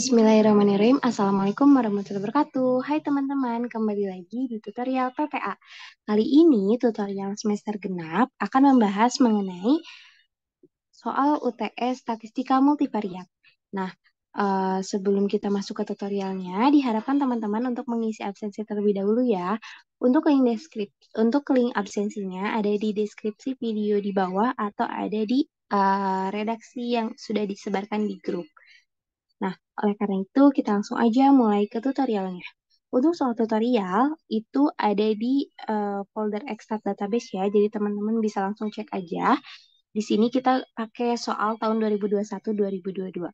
Bismillahirrahmanirrahim. Assalamualaikum warahmatullahi wabarakatuh. Hai teman-teman, kembali lagi di tutorial PPA. Kali ini tutorial semester genap akan membahas mengenai soal UTS Statistika Multivariat. Nah, uh, sebelum kita masuk ke tutorialnya, diharapkan teman-teman untuk mengisi absensi terlebih dahulu ya. Untuk link deskripsi, untuk link absensinya ada di deskripsi video di bawah atau ada di uh, redaksi yang sudah disebarkan di grup. Nah, oleh karena itu kita langsung aja mulai ke tutorialnya. Untuk soal tutorial itu ada di uh, folder extra database ya, jadi teman-teman bisa langsung cek aja. Di sini kita pakai soal tahun 2021-2022.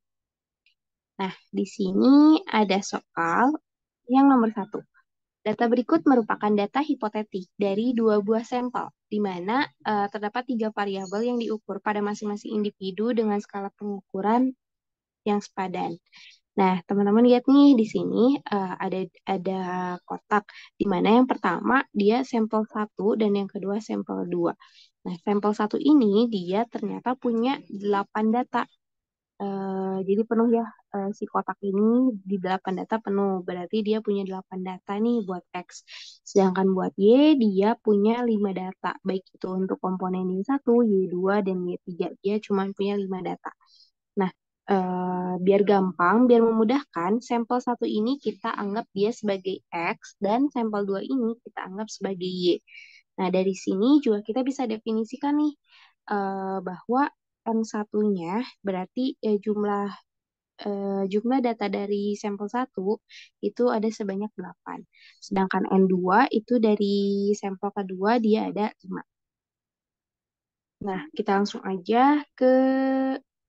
Nah, di sini ada soal yang nomor satu. Data berikut merupakan data hipotetik dari dua buah sampel, di mana uh, terdapat tiga variabel yang diukur pada masing-masing individu dengan skala pengukuran yang sepadan. Nah, teman-teman lihat nih di sini uh, ada ada kotak di mana yang pertama dia sampel 1 dan yang kedua sampel 2. Nah, sampel 1 ini dia ternyata punya 8 data. Uh, jadi penuh ya uh, si kotak ini di 8 data penuh. Berarti dia punya 8 data nih buat X. Sedangkan buat Y dia punya 5 data. Baik itu untuk komponen Y1, Y2, dan Y3. Dia cuma punya 5 data. Nah, Eh, biar gampang, biar memudahkan, sampel satu ini kita anggap dia sebagai X dan sampel dua ini kita anggap sebagai Y. Nah, dari sini juga kita bisa definisikan nih uh, bahwa n satunya berarti ya, jumlah uh, jumlah data dari sampel satu itu ada sebanyak 8. Sedangkan N2 itu dari sampel kedua dia ada 5. Nah, kita langsung aja ke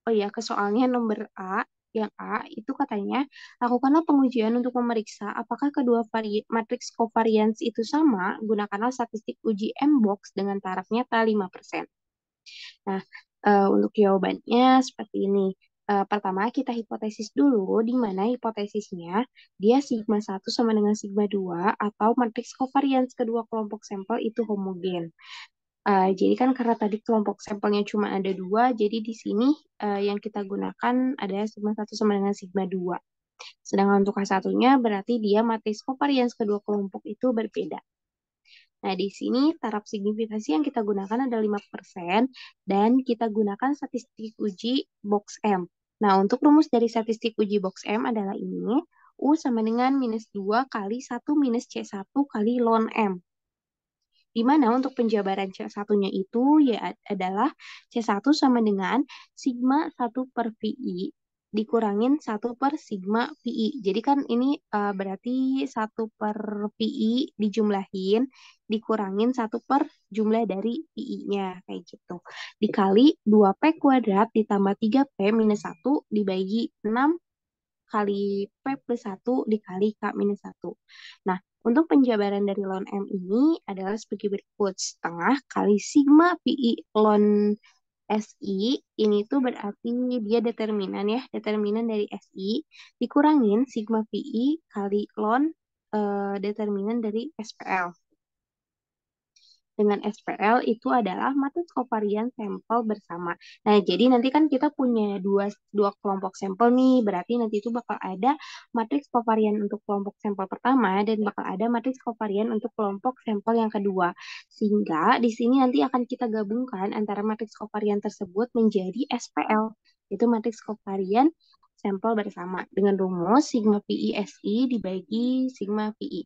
oh ya ke soalnya nomor A yang A itu katanya lakukanlah pengujian untuk memeriksa apakah kedua vari matriks kovarians itu sama, gunakanlah statistik uji M-box dengan taraf nyata 5%. Nah, e, untuk jawabannya seperti ini. E, pertama, kita hipotesis dulu di mana hipotesisnya dia sigma 1 sama dengan sigma 2 atau matriks covariance kedua kelompok sampel itu homogen. Uh, jadi kan karena tadi kelompok sampelnya cuma ada dua, jadi di sini uh, yang kita gunakan adalah sigma 1 sama dengan sigma 2. Sedangkan untuk K1-nya berarti dia matriks kovarians kedua kelompok itu berbeda. Nah, di sini taraf signifikansi yang kita gunakan ada 5% dan kita gunakan statistik uji box M. Nah, untuk rumus dari statistik uji box M adalah ini. U sama dengan minus 2 kali 1 minus C1 kali ln M. Di mana untuk penjabaran C1-nya itu ya adalah C1 sama dengan sigma 1 per VI dikurangin 1 per sigma PI. Jadi kan ini uh, berarti 1 per PI dijumlahin, dikurangin 1 per jumlah dari PI-nya, kayak gitu. Dikali 2P kuadrat ditambah 3P minus 1 dibagi 6 kali P plus 1 dikali K minus 1. Nah, untuk penjabaran dari lon M ini adalah sebagai berikut. Setengah kali sigma PI lon SI ini tuh berarti dia determinan ya, determinan dari SI dikurangin sigma PI kali lon e, eh, determinan dari SPL dengan SPL itu adalah matriks kovarian sampel bersama. Nah, jadi nanti kan kita punya dua, dua kelompok sampel nih, berarti nanti itu bakal ada matriks kovarian untuk kelompok sampel pertama dan bakal ada matriks kovarian untuk kelompok sampel yang kedua. Sehingga di sini nanti akan kita gabungkan antara matriks kovarian tersebut menjadi SPL, itu matriks kovarian sampel bersama dengan rumus sigma PI SI dibagi sigma PI.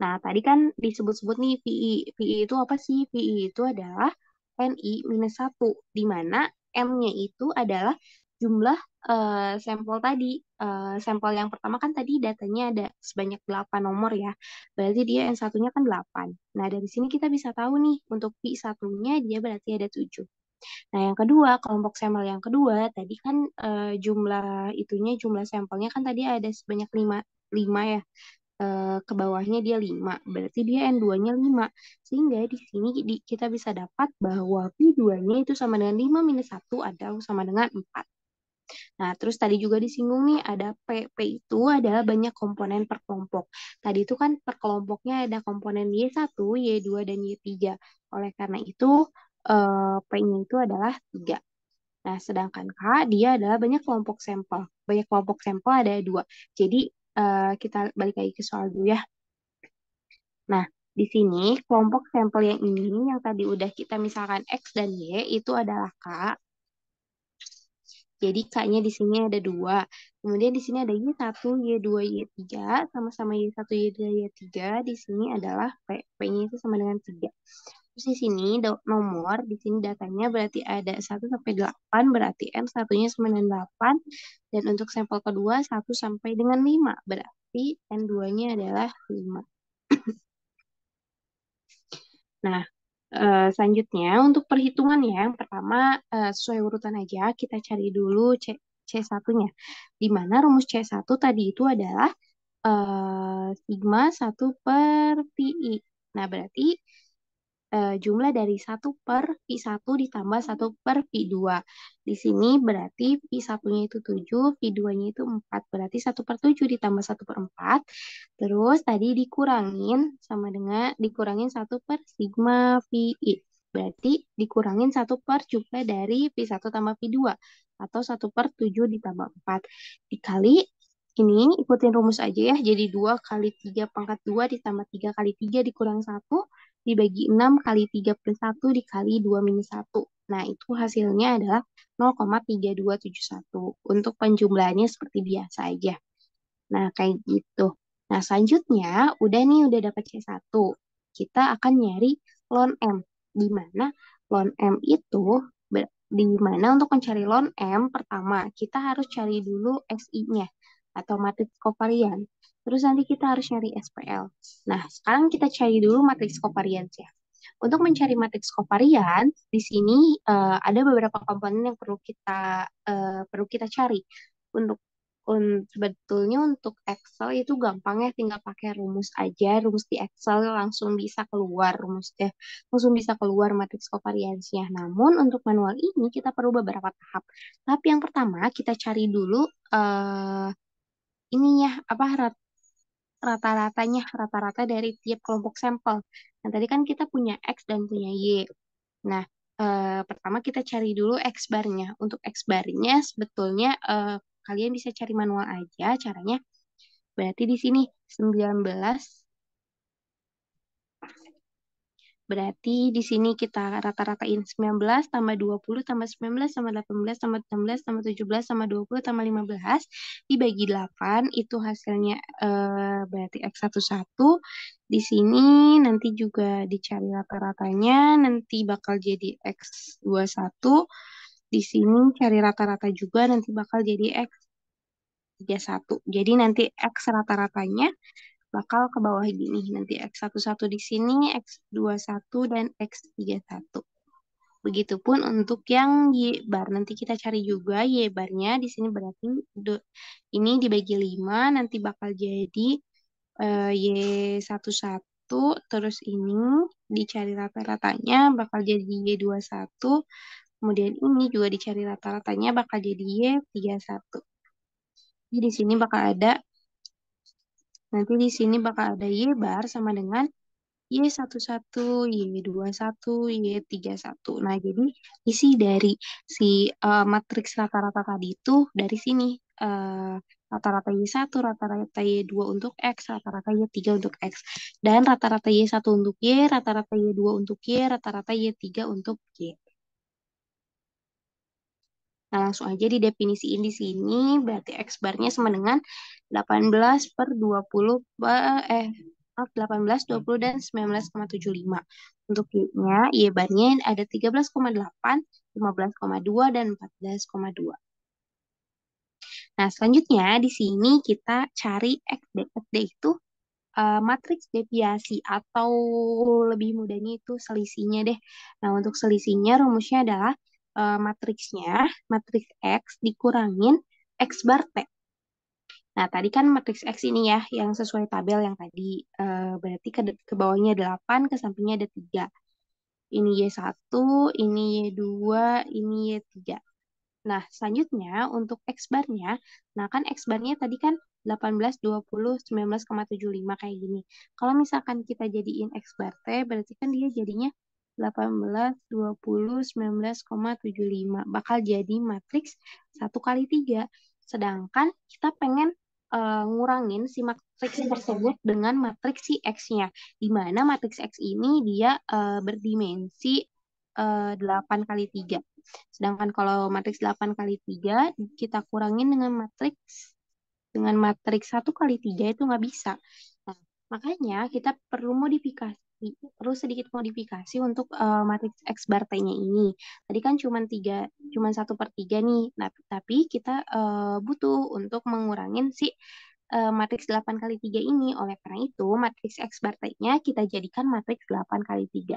Nah, tadi kan disebut-sebut nih VI. E. VI e itu apa sih? VI e itu adalah NI minus 1, di mana M-nya itu adalah jumlah uh, sampel tadi. Uh, sampel yang pertama kan tadi datanya ada sebanyak 8 nomor ya. Berarti dia yang satunya kan 8. Nah, dari sini kita bisa tahu nih, untuk V satunya dia berarti ada 7. Nah, yang kedua, kelompok sampel yang kedua, tadi kan uh, jumlah itunya, jumlah sampelnya kan tadi ada sebanyak 5, 5 ya eh, ke bawahnya dia 5, berarti dia N2-nya 5. Sehingga di sini di, kita bisa dapat bahwa P2-nya itu sama dengan 5 minus 1 ada sama dengan 4. Nah, terus tadi juga disinggung nih ada P. P itu adalah banyak komponen per kelompok. Tadi itu kan per kelompoknya ada komponen Y1, Y2, dan Y3. Oleh karena itu, eh, P-nya itu adalah 3. Nah, sedangkan K dia adalah banyak kelompok sampel. Banyak kelompok sampel ada dua. Jadi Eh, kita balik lagi ke soal dulu ya. Nah, di sini kelompok sampel yang ini yang tadi udah kita misalkan X dan Y itu adalah K. Jadi K-nya di sini ada dua. Kemudian di sini ada Y1, Y2, Y3, sama-sama Y1, Y2, Y3. Di sini adalah P. P-nya itu sama dengan 3. Terus di sini nomor, di sini datanya berarti ada 1 sampai 8, berarti N satunya 98. Dan untuk sampel kedua 1 sampai dengan 5, berarti N2-nya adalah 5. nah, Uh, selanjutnya untuk perhitungan ya, yang pertama uh, sesuai urutan aja kita cari dulu C C1-nya. Di mana rumus C1 tadi itu adalah uh, eh, sigma 1 per pi. Nah, berarti uh, jumlah dari 1 per P1 ditambah 1 per P2. Di sini berarti P1-nya itu 7, P2-nya itu 4. Berarti 1 per 7 ditambah 1 per 4. Terus tadi dikurangin sama dengan dikurangin 1 per sigma VI. Berarti dikurangin 1 per jumlah dari P1 tambah P2 atau 1 per 7 ditambah 4. Dikali ini ikutin rumus aja ya. Jadi dua kali tiga pangkat dua ditambah tiga kali 3 dikurang satu dibagi enam kali tiga plus satu dikali dua minus satu Nah, itu hasilnya adalah 0,3271. Untuk penjumlahannya seperti biasa aja. Nah, kayak gitu. Nah, selanjutnya, udah nih udah dapat C1. Kita akan nyari lon M. Di mana lon M itu, di mana untuk mencari lon M, pertama, kita harus cari dulu XI-nya atau matriks kovarian. Terus nanti kita harus nyari SPL. Nah, sekarang kita cari dulu matriks kovarian ya. Untuk mencari matriks kovarian, di sini uh, ada beberapa komponen yang perlu kita uh, perlu kita cari. Untuk un, sebetulnya untuk Excel itu gampang ya, tinggal pakai rumus aja, rumus di Excel langsung bisa keluar rumusnya, eh, langsung bisa keluar matriks kovariansnya. Namun untuk manual ini kita perlu beberapa tahap. Tahap yang pertama kita cari dulu uh, ininya apa rata-ratanya rata-rata dari tiap kelompok sampel. Nah tadi kan kita punya x dan punya y. Nah eh, pertama kita cari dulu x barnya. Untuk x barnya sebetulnya eh, kalian bisa cari manual aja caranya. Berarti di sini 19 Berarti di sini kita rata-ratain 19 tambah 20 tambah 19 tambah 18 tambah 16 tambah 17 tambah 20 tambah 15 dibagi 8 itu hasilnya eh, berarti X11. Di sini nanti juga dicari rata-ratanya nanti bakal jadi X21. Di sini cari rata-rata juga nanti bakal jadi X31. Jadi nanti X rata-ratanya bakal ke bawah gini. Nanti X11 di sini, X21, dan X31. Begitupun untuk yang Y bar. Nanti kita cari juga Y barnya. Di sini berarti ini dibagi 5, nanti bakal jadi uh, eh, Y11, terus ini dicari rata-ratanya bakal jadi Y21, kemudian ini juga dicari rata-ratanya bakal jadi Y31. Jadi di sini bakal ada Nanti di sini bakal ada Y bar sama dengan Y11, Y21, Y31. Nah, jadi isi dari si uh, matriks rata-rata tadi itu dari sini. Eh, rata-rata uh, Y1, rata-rata Y2 untuk X, rata-rata Y3 untuk X. Dan rata-rata Y1 untuk Y, rata-rata Y2 untuk Y, rata-rata Y3 untuk Y. Oke. Nah, langsung aja di ini di sini, berarti X barnya sama dengan 18 per 20, eh, 18, eh, 20, dan 19,75. Untuk Y-nya, Y barnya ada 13,8, 15,2, dan 14,2. Nah, selanjutnya di sini kita cari x XD. D itu uh, matriks deviasi atau lebih mudahnya itu selisihnya deh. Nah, untuk selisihnya rumusnya adalah uh, matriksnya, matriks X dikurangin X bar T. Nah, tadi kan matriks X ini ya, yang sesuai tabel yang tadi. Uh, berarti ke, ke bawahnya 8, ke sampingnya ada 3. Ini Y1, ini Y2, ini Y3. Nah, selanjutnya untuk X bar nya nah kan X bar nya tadi kan 18, 20, 19,75 kayak gini. Kalau misalkan kita jadiin X bar T, berarti kan dia jadinya 18, 20, 19,75. Bakal jadi matriks 1 kali 3. Sedangkan kita pengen uh, ngurangin si matriks tersebut dengan matriks si X-nya. Di mana matriks X ini dia uh, berdimensi uh, eh, 8 kali 3. Sedangkan kalau matriks 8 kali 3 kita kurangin dengan matriks dengan matriks 1 kali 3 itu nggak bisa. Nah, makanya kita perlu modifikasi perlu sedikit modifikasi untuk uh, matriks X bar T-nya ini. Tadi kan cuma tiga, cuma satu per tiga nih. Nah, tapi kita uh, butuh untuk mengurangin si uh, matriks 8 kali tiga ini. Oleh karena itu, matriks X bar T-nya kita jadikan matriks 8 kali tiga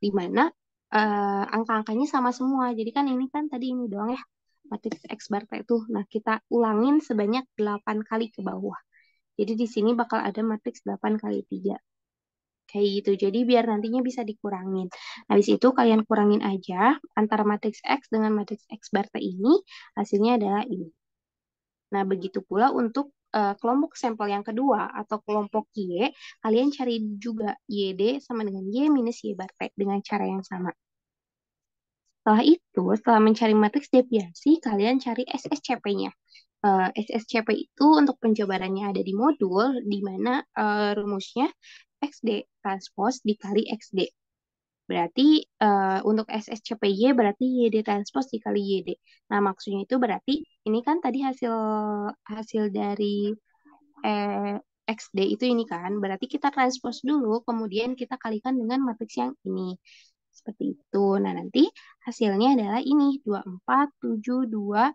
Di mana uh, angka-angkanya sama semua. Jadi kan ini kan tadi ini doang ya, matriks X bar T itu. Nah, kita ulangin sebanyak 8 kali ke bawah. Jadi di sini bakal ada matriks 8 kali 3 kayak gitu. Jadi biar nantinya bisa dikurangin. Habis itu kalian kurangin aja antara matriks X dengan matriks X bar ini hasilnya adalah ini. Nah, begitu pula untuk uh, kelompok sampel yang kedua atau kelompok Y, kalian cari juga YD sama dengan Y minus Y bar dengan cara yang sama. Setelah itu, setelah mencari matriks deviasi, kalian cari SSCP-nya. Uh, eh, SSCP itu untuk penjabarannya ada di modul, di mana uh, rumusnya XD transpose dikali XD. Berarti uh, untuk SSCPY berarti YD transpose dikali YD. Nah, maksudnya itu berarti ini kan tadi hasil hasil dari eh, XD itu ini kan, berarti kita transpose dulu, kemudian kita kalikan dengan matriks yang ini. Seperti itu. Nah, nanti hasilnya adalah ini, 24, 7, 2,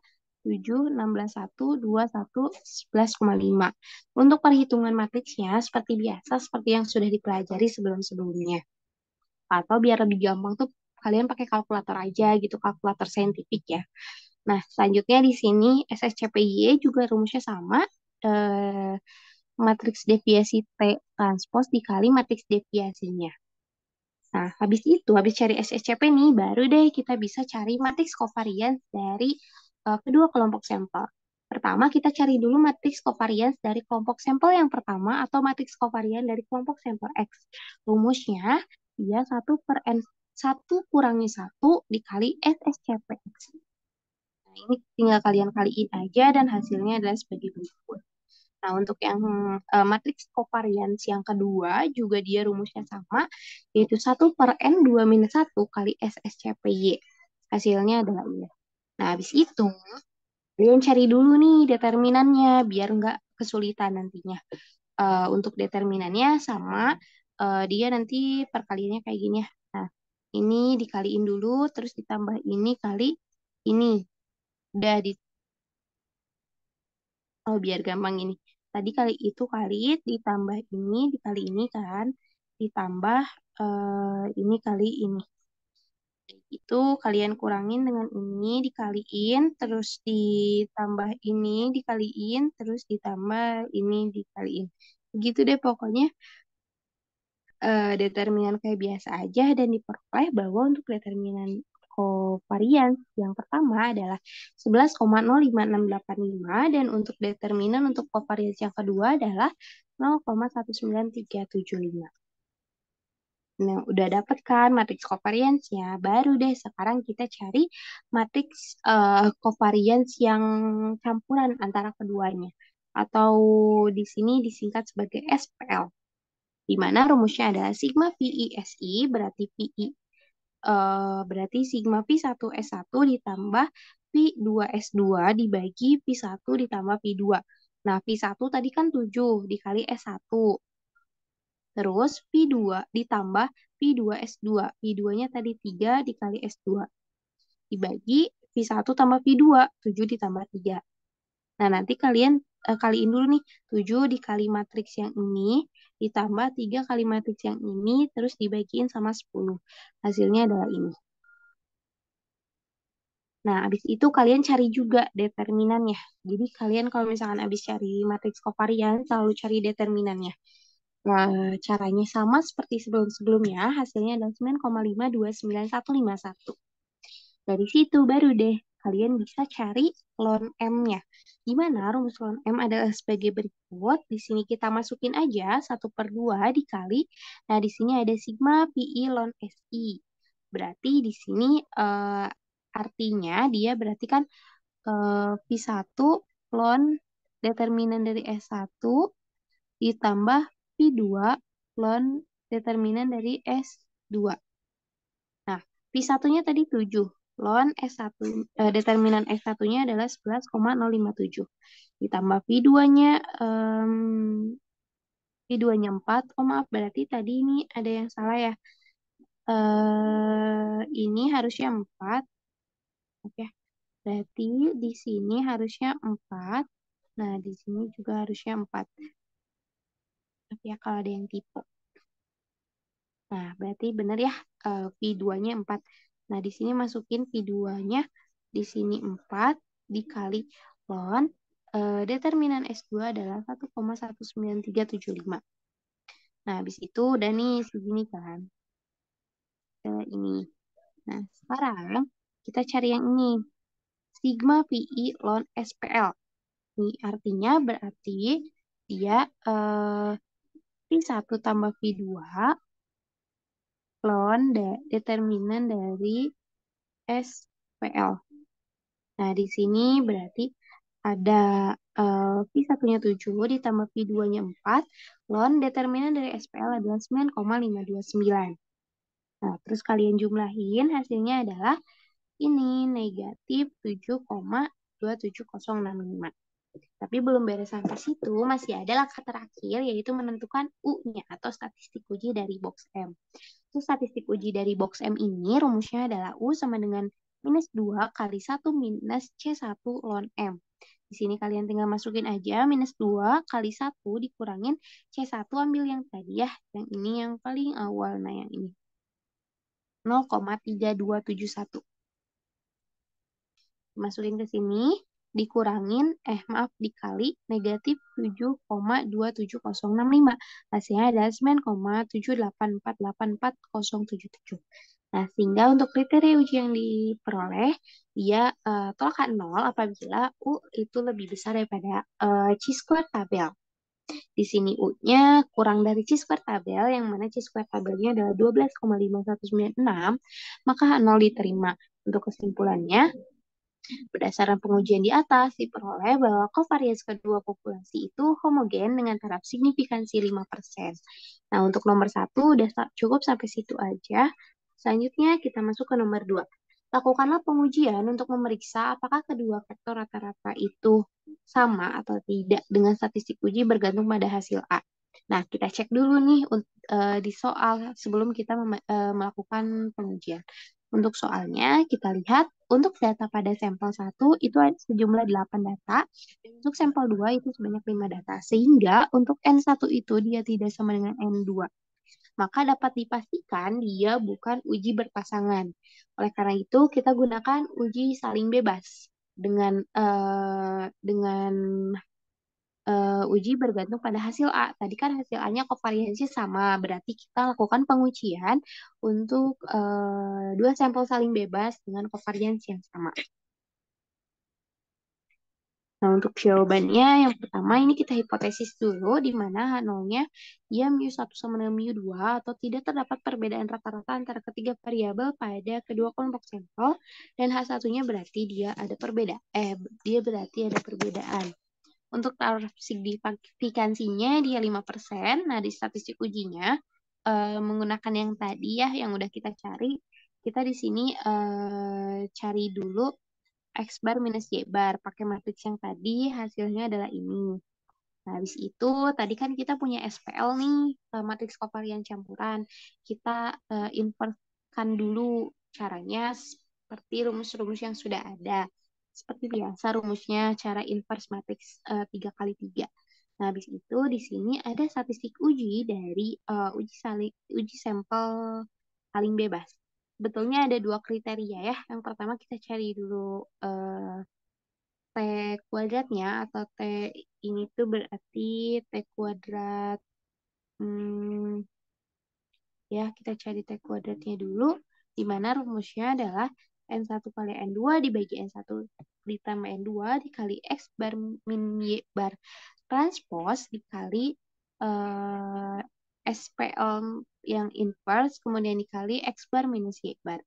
7, 16, 1, 2, 1, 11,5. Untuk perhitungan matriksnya, seperti biasa, seperti yang sudah dipelajari sebelum-sebelumnya. Atau biar lebih gampang tuh, kalian pakai kalkulator aja gitu, kalkulator saintifik ya. Nah, selanjutnya di sini SSCPY e juga rumusnya sama. Eh, matriks deviasi T transpose dikali matriks deviasinya. Nah, habis itu, habis cari SSCP e nih, baru deh kita bisa cari matriks kovarian dari uh, kedua kelompok sampel. Pertama, kita cari dulu matriks covariance dari kelompok sampel yang pertama atau matriks kovarian dari kelompok sampel X. Rumusnya, dia 1 per N 1 kurangi 1 dikali SSCPX. Nah, ini tinggal kalian kaliin aja dan hasilnya adalah sebagai berikut. Nah, untuk yang uh, matriks covariance yang kedua juga dia rumusnya sama, yaitu 1 per N 2 minus 1 kali SSCPY. Hasilnya adalah ini. Nah, habis itu kalian cari dulu nih determinannya biar nggak kesulitan nantinya. Uh, untuk determinannya sama uh, dia nanti perkaliannya kayak gini ya. Nah, ini dikaliin dulu terus ditambah ini kali ini. Udah di Oh, biar gampang ini. Tadi kali itu kali ditambah ini dikali ini kan ditambah uh, ini kali ini itu kalian kurangin dengan ini dikaliin terus ditambah ini dikaliin terus ditambah ini dikaliin gitu deh pokoknya uh, determinan kayak biasa aja dan diperoleh bahwa untuk determinan kovarian yang pertama adalah 11,05685 dan untuk determinan untuk kovarian yang kedua adalah 0,19375. Nah, udah dapet kan matriks covariance ya. Baru deh sekarang kita cari matriks uh, eh, covariance yang campuran antara keduanya atau di sini disingkat sebagai SPL. Di mana rumusnya adalah sigma VISI berarti VI uh, eh, berarti sigma P1S1 ditambah P2S2 dibagi P1 ditambah P2. Nah, P1 tadi kan 7 dikali S1. Terus P2 ditambah P2S2. P2-nya tadi 3 dikali S2. Dibagi P1 tambah P2, 7 ditambah 3. Nah, nanti kalian eh, kaliin dulu nih 7 dikali matriks yang ini ditambah 3 kali matriks yang ini terus dibagiin sama 10. Hasilnya adalah ini. Nah, abis itu kalian cari juga determinannya. Jadi, kalian kalau misalkan abis cari matriks kovarian, selalu cari determinannya. Nah, caranya sama seperti sebelum-sebelumnya, hasilnya adalah 9,529151. Dari situ baru deh kalian bisa cari lon M-nya. Gimana rumus lon M adalah sebagai berikut. Di sini kita masukin aja 1 per 2 dikali. Nah, di sini ada sigma PI lon SI. Berarti di sini uh, artinya dia berarti kan uh, V1 ln determinan dari S1 ditambah P2 ln determinan dari S2. Nah, P1-nya tadi 7. Ln S1, eh, determinan S1-nya adalah 11,057. Ditambah P2-nya, um, P2-nya 4. Oh maaf, berarti tadi ini ada yang salah ya. Uh, ini harusnya 4. Oke. Okay. Berarti di sini harusnya 4. Nah, di sini juga harusnya 4 ya kalau ada yang tipe. Nah, berarti benar ya eh, V2-nya 4. Nah, di sini masukin V2-nya di sini 4 dikali ln eh, determinan S2 adalah 1,19375. Nah, habis itu udah nih segini kan. Kayak ini. Nah, sekarang kita cari yang ini. Sigma PI ln SPL. Ini artinya berarti dia eh, V1 tambah V2 lon de determinan dari SPL. Nah, di sini berarti ada uh, V1-nya 7 ditambah V2-nya 4, lon determinan dari SPL adalah 9,529. Nah, terus kalian jumlahin hasilnya adalah ini negatif 7,27065. Tapi belum beres sampai situ, masih ada langkah terakhir yaitu menentukan U-nya atau statistik uji dari box M. Terus statistik uji dari box M ini rumusnya adalah U sama dengan minus 2 kali 1 minus C1 ln M. Di sini kalian tinggal masukin aja minus 2 kali 1 dikurangin C1 ambil yang tadi ya. Yang ini yang paling awal. Nah yang ini. 0,3271. Masukin ke sini dikurangin, eh maaf, dikali negatif 7,27065. Hasilnya adalah 9,784484077. Nah, sehingga untuk kriteria uji yang diperoleh, dia uh, tolak 0 apabila U itu lebih besar daripada uh, eh, C-square tabel. Di sini U-nya kurang dari C-square tabel, yang mana C-square tabelnya adalah 12,5196, maka 0 diterima. Untuk kesimpulannya, Berdasarkan pengujian di atas, diperoleh bahwa kovarians kedua populasi itu homogen dengan taraf signifikansi 5%. Nah, untuk nomor satu udah cukup sampai situ aja. Selanjutnya kita masuk ke nomor dua. Lakukanlah pengujian untuk memeriksa apakah kedua faktor rata-rata itu sama atau tidak dengan statistik uji bergantung pada hasil A. Nah, kita cek dulu nih uh, di soal sebelum kita uh, melakukan pengujian. Untuk soalnya, kita lihat untuk data pada sampel 1 itu ada sejumlah 8 data, dan untuk sampel 2 itu sebanyak 5 data. Sehingga untuk N1 itu dia tidak sama dengan N2. Maka dapat dipastikan dia bukan uji berpasangan. Oleh karena itu kita gunakan uji saling bebas dengan uh, dengan uh, uji bergantung pada hasil A. Tadi kan hasil A-nya kovariansi sama, berarti kita lakukan pengujian untuk uh, dua sampel saling bebas dengan kovariansi yang sama. Nah, untuk jawabannya yang pertama ini kita hipotesis dulu di mana nya ya mu1 sama dengan mu2 atau tidak terdapat perbedaan rata-rata antara ketiga variabel pada kedua kelompok sampel dan H1-nya berarti dia ada perbedaan eh dia berarti ada perbedaan. Untuk taraf signifikansinya dia 5%. Nah, di statistik ujinya uh, menggunakan yang tadi ya yang udah kita cari, kita di sini uh, cari dulu X bar minus Y bar pakai matriks yang tadi hasilnya adalah ini. Nah, habis itu tadi kan kita punya SPL nih, eh, matriks kovarian campuran. Kita uh, invertkan dulu caranya seperti rumus-rumus yang sudah ada. Seperti biasa rumusnya cara inverse matriks eh, tiga kali tiga. Nah, habis itu di sini ada statistik uji dari uh, uji sali, uji sampel paling bebas. Betulnya ada dua kriteria ya. Yang pertama kita cari dulu uh, T kuadratnya atau T ini tuh berarti T kuadrat hmm, ya kita cari T kuadratnya dulu di mana rumusnya adalah N1 kali N2 dibagi N1 ditambah N2 dikali X bar min Y bar transpose dikali uh, eh, SPL yang inverse, kemudian dikali X bar minus Y bar.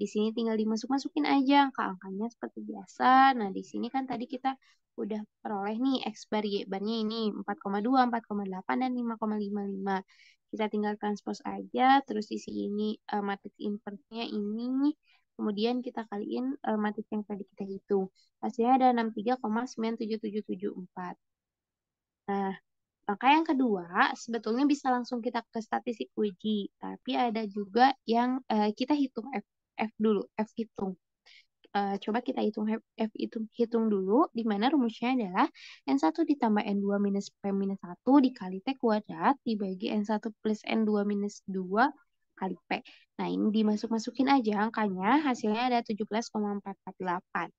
Di sini tinggal dimasuk-masukin aja angka-angkanya seperti biasa. Nah, di sini kan tadi kita udah peroleh nih X bar Y barnya ini 4,2, 4,8, dan 5,55. Kita tinggal transpose aja, terus di sini uh, eh, matriks inverse-nya ini kemudian kita kaliin uh, eh, matriks yang tadi kita hitung. Hasilnya ada 63,97774. Nah, maka yang kedua sebetulnya bisa langsung kita ke statistik uji, tapi ada juga yang uh, kita hitung F, F dulu, F hitung. Uh, coba kita hitung F, F hitung, hitung dulu, di mana rumusnya adalah N1 ditambah N2 minus P minus 1 dikali T kuadrat dibagi N1 plus N2 minus 2 kali Nah, ini dimasuk-masukin aja angkanya, hasilnya ada 17,448.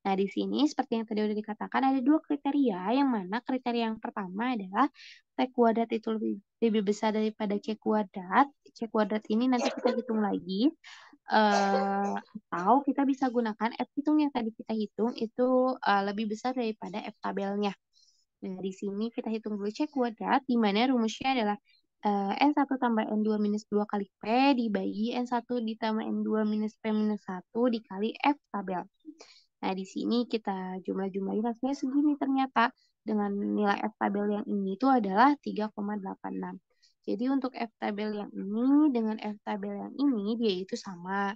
Nah, di sini seperti yang tadi udah dikatakan, ada dua kriteria, yang mana kriteria yang pertama adalah T kuadrat itu lebih, lebih besar daripada C kuadrat. C kuadrat ini nanti kita hitung lagi, uh, atau kita bisa gunakan F hitung yang tadi kita hitung, itu uh, lebih besar daripada F tabelnya. Nah, di sini kita hitung dulu C kuadrat, di mana rumusnya adalah uh, eh, N1 tambah N2 minus 2 kali P dibagi N1 ditambah N2 minus P minus 1 dikali F tabel. Nah, di sini kita jumlah-jumlahin hasilnya segini ternyata dengan nilai F tabel yang ini itu adalah 3,86. Jadi untuk F tabel yang ini dengan F tabel yang ini dia itu sama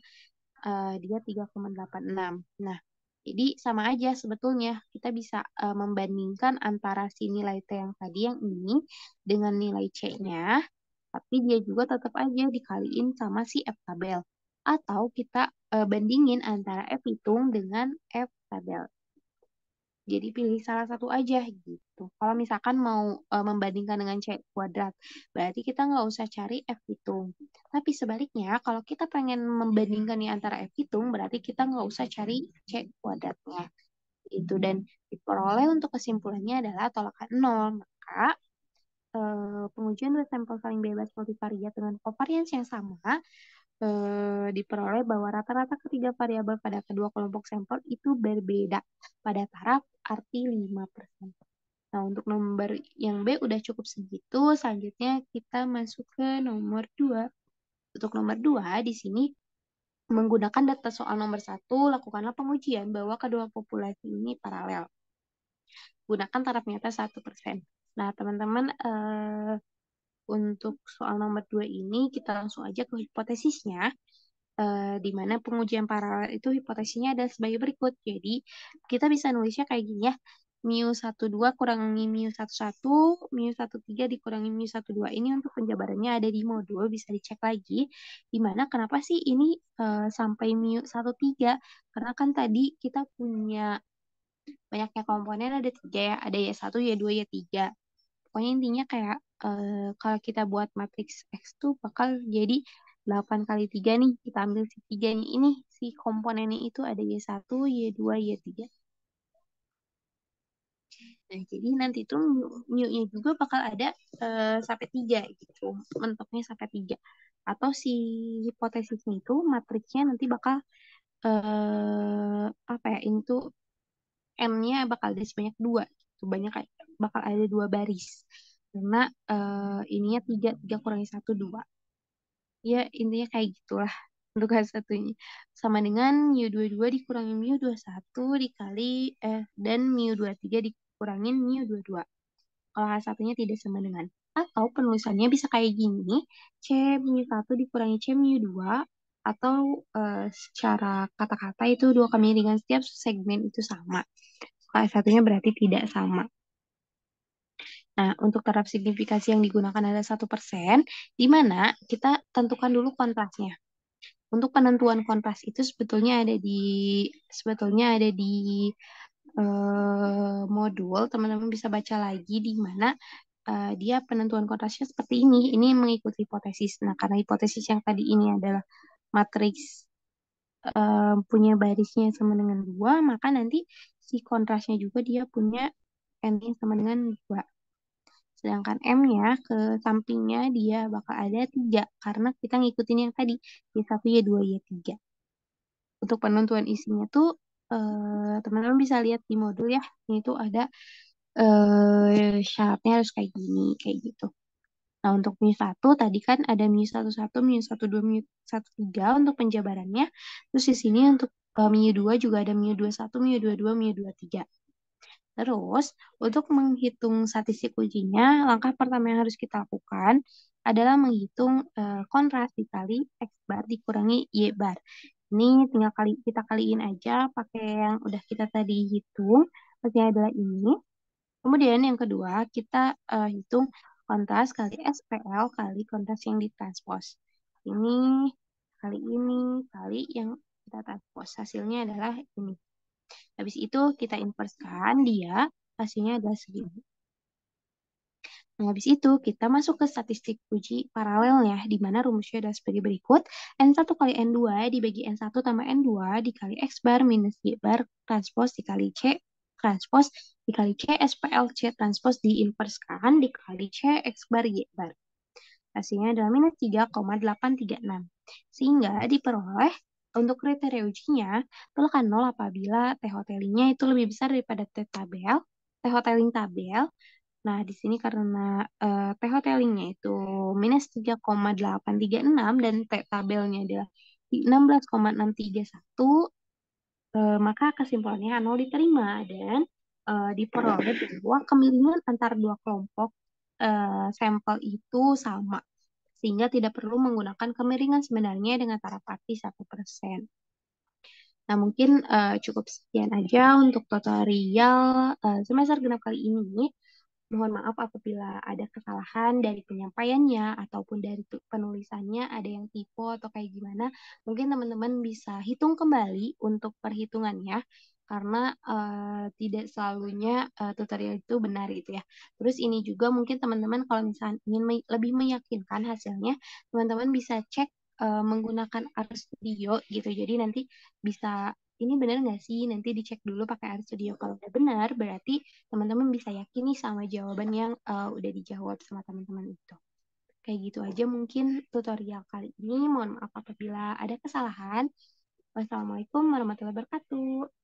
uh, dia 3,86. Nah, jadi sama aja sebetulnya kita bisa uh, membandingkan antara si nilai T yang tadi yang ini dengan nilai C-nya, tapi dia juga tetap aja dikaliin sama si F tabel. Atau kita uh, bandingin antara F hitung dengan F tabel. Jadi pilih salah satu aja gitu. Kalau misalkan mau e, membandingkan dengan C kuadrat, berarti kita nggak usah cari F hitung. Tapi sebaliknya, kalau kita pengen membandingkan nih antara F hitung, berarti kita nggak usah cari C kuadratnya. Itu dan diperoleh untuk kesimpulannya adalah tolakan 0. Maka e, pengujian dua sampel saling bebas multivariat dengan kovarians yang sama eh, diperoleh bahwa rata-rata ketiga variabel pada kedua kelompok sampel itu berbeda pada taraf arti 5%. Nah, untuk nomor yang B udah cukup segitu. Selanjutnya kita masuk ke nomor 2. Untuk nomor 2 di sini menggunakan data soal nomor 1, lakukanlah pengujian bahwa kedua populasi ini paralel. Gunakan taraf nyata 1%. Nah, teman-teman eh, untuk soal nomor dua ini kita langsung aja ke hipotesisnya. Uh, di mana pengujian paralel itu hipotesisnya ada sebagai berikut. Jadi kita bisa nulisnya kayak gini ya. Mu 12 kurangi mu 11, mu 13 dikurangi mu 12 ini untuk penjabarannya ada di modul bisa dicek lagi. Di mana kenapa sih ini uh, sampai mu 13? Karena kan tadi kita punya banyaknya komponen ada tiga ya, ada Y1, Y2, Y3. Pokoknya intinya kayak Eh, kalau kita buat matriks X2 bakal jadi 8 kali 3 nih. Kita ambil si 3 nih. Ini si komponennya itu ada Y1, Y2, Y3. Nah, jadi nanti itu mu-nya juga bakal ada uh, sampai 3 gitu. Mentoknya sampai 3. Atau si hipotesisnya itu matriksnya nanti bakal uh, apa ya? Itu M-nya bakal ada sebanyak 2 gitu. Banyak bakal ada dua baris karena uh, ininya tiga tiga kurangi satu dua ya intinya kayak gitulah untuk h satunya sama dengan mu 22 dikurangi mu satu dikali eh dan mu tiga dikurangin mu dua kalau hal satunya tidak sama dengan atau penulisannya bisa kayak gini c mu satu dikurangi c mu dua atau eh, secara kata-kata itu dua kemiringan setiap segmen itu sama. Kalau satunya berarti tidak sama. Nah, untuk taraf signifikansi yang digunakan ada satu persen, di mana kita tentukan dulu kontrasnya. Untuk penentuan kontras itu sebetulnya ada di sebetulnya ada di eh, modul teman-teman bisa baca lagi di mana eh, dia penentuan kontrasnya seperti ini. Ini mengikuti hipotesis. Nah, karena hipotesis yang tadi ini adalah matriks eh, punya barisnya sama dengan dua, maka nanti si kontrasnya juga dia punya n sama dengan dua. Sedangkan M-nya ke sampingnya dia bakal ada 3 karena kita ngikutin yang tadi Y1, Y2, Y3. Untuk penentuan isinya tuh eh, teman-teman bisa lihat di modul ya, Ini tuh ada eh, syaratnya harus kayak gini, kayak gitu. Nah, untuk mi 1 tadi kan ada mi 11 mi 12 mi 13 untuk penjabarannya. Terus di sini untuk eh, mi 2 juga ada mi 21 mi 22 mi 23 Terus, untuk menghitung statistik kuncinya, langkah pertama yang harus kita lakukan adalah menghitung e, kontras dikali X bar dikurangi Y bar. Ini tinggal kali kita kaliin aja pakai yang udah kita tadi hitung, hasilnya adalah ini. Kemudian yang kedua, kita e, hitung kontras kali SPL kali kontras yang ditranspos. Ini kali ini kali yang kita transpos. Hasilnya adalah ini. Habis itu kita inverskan dia, hasilnya adalah segini. Nah, habis itu kita masuk ke statistik uji paralel ya, di mana rumusnya adalah sebagai berikut. N1 kali N2 dibagi N1 tambah N2 dikali X bar minus Y bar transpos dikali C transpos dikali C SPL C transpose diinverskan dikali C X bar Y bar. Hasilnya adalah minus 3,836. Sehingga diperoleh untuk kriteria ujinya, kan nol apabila t hotelingnya itu lebih besar daripada T tabel, t T-hoteling tabel. Nah, di sini karena uh, eh, T-hotelingnya itu minus 3,836 dan T tabelnya adalah 16,631, uh, maka kesimpulannya nol diterima dan uh, diperoleh bahwa kemiringan antar dua kelompok uh, sampel itu sama sehingga tidak perlu menggunakan kemiringan sebenarnya dengan taraf parti 1%. Nah, mungkin uh, cukup sekian aja untuk tutorial uh, semester genap kali ini. Mohon maaf apabila ada kesalahan dari penyampaiannya ataupun dari penulisannya, ada yang tipe atau kayak gimana. Mungkin teman-teman bisa hitung kembali untuk perhitungannya karena uh, tidak selalunya uh, tutorial itu benar gitu ya. Terus ini juga mungkin teman-teman kalau misalnya ingin me lebih meyakinkan hasilnya, teman-teman bisa cek uh, menggunakan RStudio gitu. Jadi nanti bisa ini benar nggak sih? Nanti dicek dulu pakai RStudio. Kalau udah benar, berarti teman-teman bisa yakini sama jawaban yang uh, udah dijawab sama teman-teman itu. Kayak gitu aja mungkin tutorial kali ini. Mohon maaf apabila ada kesalahan. Wassalamualaikum warahmatullahi wabarakatuh.